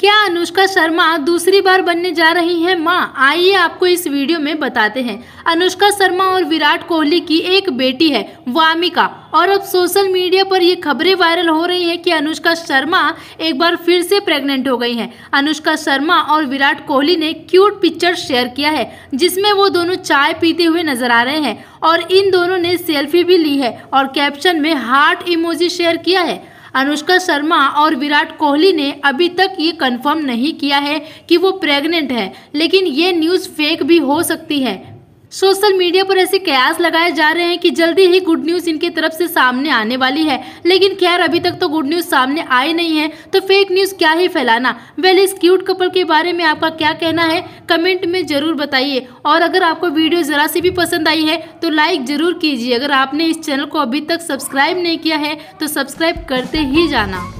क्या अनुष्का शर्मा दूसरी बार बनने जा रही हैं माँ आइए आपको इस वीडियो में बताते हैं अनुष्का शर्मा और विराट कोहली की एक बेटी है वामिका और अब सोशल मीडिया पर ये खबरें वायरल हो रही हैं कि अनुष्का शर्मा एक बार फिर से प्रेग्नेंट हो गई हैं अनुष्का शर्मा और विराट कोहली ने क्यूट पिक्चर शेयर किया है जिसमें वो दोनों चाय पीते हुए नजर आ रहे हैं और इन दोनों ने सेल्फी भी ली है और कैप्शन में हार्ट इमोजी शेयर किया है अनुष्का शर्मा और विराट कोहली ने अभी तक ये कंफर्म नहीं किया है कि वो प्रेग्नेंट है लेकिन ये न्यूज़ फेक भी हो सकती है सोशल मीडिया पर ऐसे कयास लगाए जा रहे हैं कि जल्दी ही गुड न्यूज़ इनके तरफ से सामने आने वाली है लेकिन खैर अभी तक तो गुड न्यूज़ सामने आई नहीं है तो फेक न्यूज़ क्या ही फैलाना वेल इस क्यूट कपल के बारे में आपका क्या कहना है कमेंट में ज़रूर बताइए और अगर आपको वीडियो ज़रा सी भी पसंद आई है तो लाइक ज़रूर कीजिए अगर आपने इस चैनल को अभी तक सब्सक्राइब नहीं किया है तो सब्सक्राइब करते ही जाना